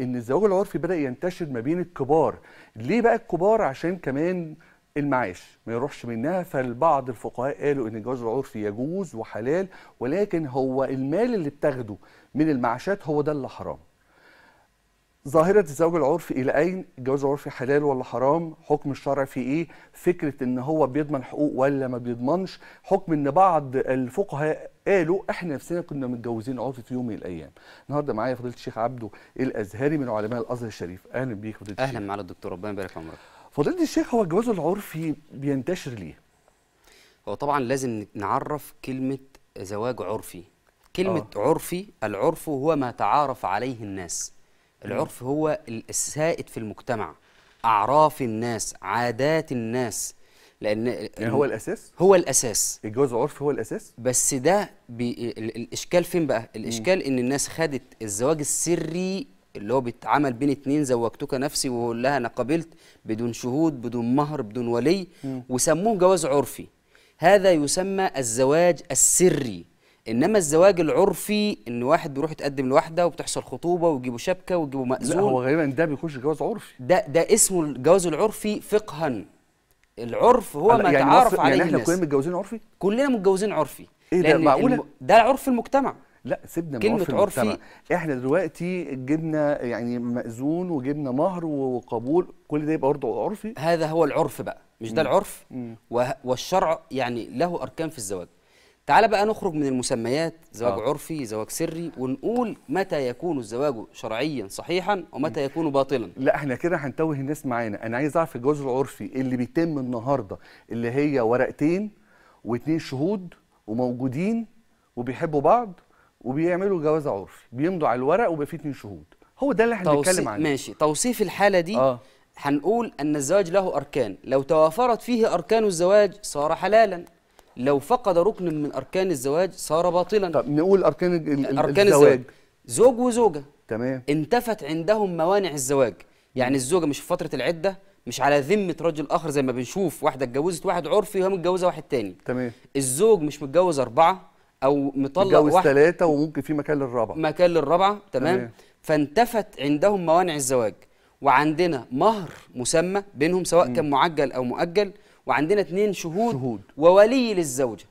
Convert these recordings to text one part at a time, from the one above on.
ان الزواج العرفي بدا ينتشر ما بين الكبار ليه بقى الكبار عشان كمان المعاش ما يروحش منها فالبعض الفقهاء قالوا ان الجواز العرفي يجوز وحلال ولكن هو المال اللي بتاخده من المعاشات هو ده اللي حرام ظاهرة الزواج العرفي إلى أين؟ الجواز العرفي حلال ولا حرام؟ حكم الشرع في إيه؟ فكرة إن هو بيضمن حقوق ولا ما بيضمنش؟ حكم إن بعض الفقهاء قالوا إحنا نفسنا كنا متجوزين عرفي في يوم من الأيام. النهارده معايا فضيلة الشيخ عبده الأزهري من علماء الأزهر الشريف. أهلا بيك فضيلة الشيخ. أهلا معالي الدكتور ربنا يبارك في عمرك. فضيلة الشيخ هو الجواز العرفي بينتشر ليه؟ هو طبعا لازم نعرف كلمة زواج عرفي. كلمة آه. عرفي العرف هو ما تعارف عليه الناس. العرف هو السائد في المجتمع اعراف الناس عادات الناس لان يعني هو الاساس هو الاساس الجواز عرف هو الاساس بس ده بي الاشكال فين بقى الاشكال ان الناس خدت الزواج السري اللي هو بيتعمل بين اتنين زوجتك نفسي وقول لها انا قبلت بدون شهود بدون مهر بدون ولي مم. وسموه جواز عرفي هذا يسمى الزواج السري انما الزواج العرفي ان واحد بيروح يتقدم لواحده وبتحصل خطوبه ويجيبوا شبكه ويجيبوا مأذون لا هو غالبا ده بيخش جواز عرفي ده ده اسمه الجواز العرفي فقها العرف هو ما يعني تعرف عليه يعني احنا كلنا متجوزين عرفي كلنا متجوزين عرفي ايه ده معقوله الم... ده عرف المجتمع لا سيبنا كلمة عرف عرفي المجتمع. احنا دلوقتي جبنا يعني مأذون وجبنا مهر وقبول كل ده يبقى برضه عرفي هذا هو العرف بقى مش ده العرف والشرع يعني له اركان في الزواج تعال بقى نخرج من المسميات زواج آه. عرفي زواج سري ونقول متى يكون الزواج شرعيا صحيحا ومتى يكون باطلا لا احنا كده هنتوه الناس معانا انا عايز اعرف الجواز العرفي اللي بيتم النهارده اللي هي ورقتين واتنين شهود وموجودين وبيحبوا بعض وبيعملوا جواز عرفي بيمضوا على الورق وبيبقى فيه اتنين شهود هو ده اللي احنا توصي... بنتكلم عنه ماشي توصيف الحاله دي آه. هنقول ان الزواج له اركان لو توافرت فيه اركان الزواج صار حلالا لو فقد ركن من اركان الزواج صار باطلا طب نقول اركان اركان الزواج. الزواج زوج وزوجه تمام انتفت عندهم موانع الزواج يعني الزوجه مش في فتره العده مش على ذمه رجل اخر زي ما بنشوف واحده اتجوزت واحد عرفي وهي متجوزه واحد تاني تمام الزوج مش متجوز اربعه او مطلق متجوز واحد ثلاثه وممكن في مكان للرابعه مكان للرابعه تمام, تمام. فانتفت عندهم موانع الزواج وعندنا مهر مسمى بينهم سواء م. كان معجل او مؤجل وعندنا اثنين شهود, شهود وولي للزوجة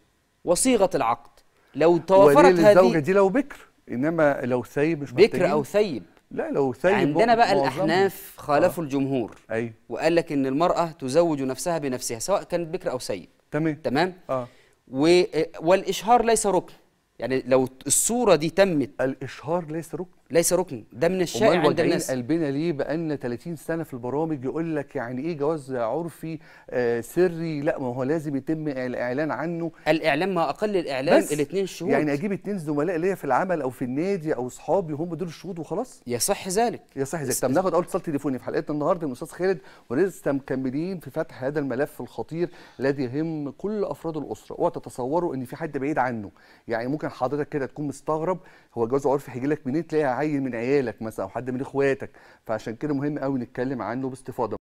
وصيغة العقد لو توافرت هذه الزوجة دي لو بكر إنما لو ثيب مش بكر أو ثيب لا لو ثيب عندنا بقى الأحناف خالفوا آه. الجمهور أيوه وقال لك إن المرأة تزوج نفسها بنفسها سواء كانت بكر أو ثيب تمام تمام آه. و... والإشهار ليس ركن يعني لو الصورة دي تمت الإشهار ليس ركن ليس ركن ده من الشائع عند الناس قلبنا ليه بقالنا 30 سنه في البرامج يقول لك يعني ايه جواز عرفي آه سري لا ما هو لازم يتم الاعلان عنه الاعلان ما اقل الاعلان الاثنين شهود يعني اجيب اثنين زملاء ليا في العمل او في النادي او اصحابي هم دول الشهود وخلاص يصح ذلك يصح ذلك طب ناخد اول اتصال تليفوني في حلقتنا النهارده من الاستاذ خالد ولسه مكملين في فتح هذا الملف الخطير الذي يهم كل افراد الاسره اوعى تتصوروا ان في حد بعيد عنه يعني ممكن حضرتك كده تكون مستغرب هو جواز عرفي هيجي لك منين تلاقي عيل من عيالك مثلا او حد من اخواتك فعشان كده مهم قوي نتكلم عنه باستفاضه